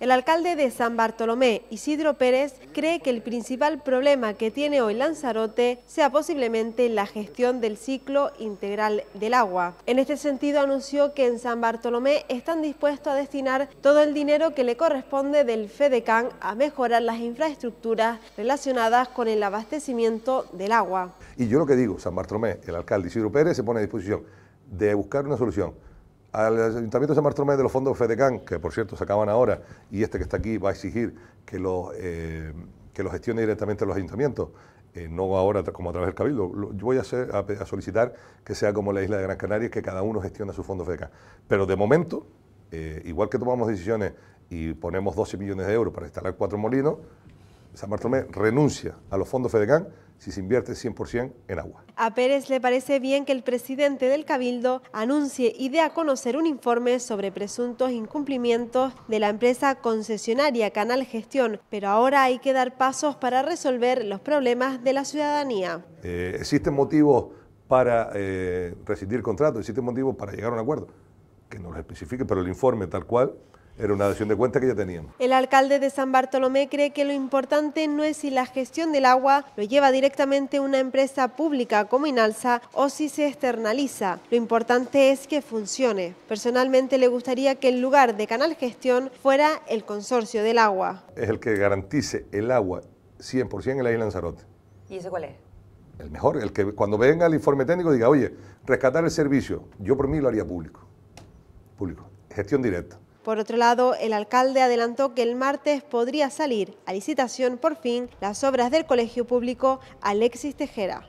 el alcalde de San Bartolomé, Isidro Pérez, cree que el principal problema que tiene hoy Lanzarote sea posiblemente la gestión del ciclo integral del agua. En este sentido anunció que en San Bartolomé están dispuestos a destinar todo el dinero que le corresponde del FEDECAN a mejorar las infraestructuras relacionadas con el abastecimiento del agua. Y yo lo que digo, San Bartolomé, el alcalde Isidro Pérez se pone a disposición de buscar una solución al Ayuntamiento de San Bartolomé de los fondos FEDECAN, que por cierto se acaban ahora, y este que está aquí va a exigir que lo, eh, que gestione directamente los ayuntamientos, eh, no ahora como a través del Cabildo. yo voy a, solicitar que sea como la isla de Gran Canaria, que cada uno gestione su fondo FEDECAN. Pero de momento, eh, igual que tomamos decisiones y ponemos 12 millones de euros para instalar cuatro molinos, San Bartolomé renuncia a los fondos FEDECAN si se invierte 100% en agua. A Pérez le parece bien que el presidente del Cabildo anuncie y dé a conocer un informe sobre presuntos incumplimientos de la empresa concesionaria Canal Gestión, pero ahora hay que dar pasos para resolver los problemas de la ciudadanía. Eh, existen motivos para eh, rescindir contratos, existen motivos para llegar a un acuerdo, que no los especifique, pero el informe tal cual era una adhesión de cuenta que ya teníamos. El alcalde de San Bartolomé cree que lo importante no es si la gestión del agua lo lleva directamente una empresa pública como Inalsa o si se externaliza. Lo importante es que funcione. Personalmente le gustaría que el lugar de Canal Gestión fuera el consorcio del agua. Es el que garantice el agua 100% en la isla Lanzarote. ¿Y ese cuál es? El mejor, el que cuando venga el informe técnico diga, oye, rescatar el servicio, yo por mí lo haría público. Público, gestión directa. Por otro lado, el alcalde adelantó que el martes podría salir a licitación por fin las obras del Colegio Público Alexis Tejera.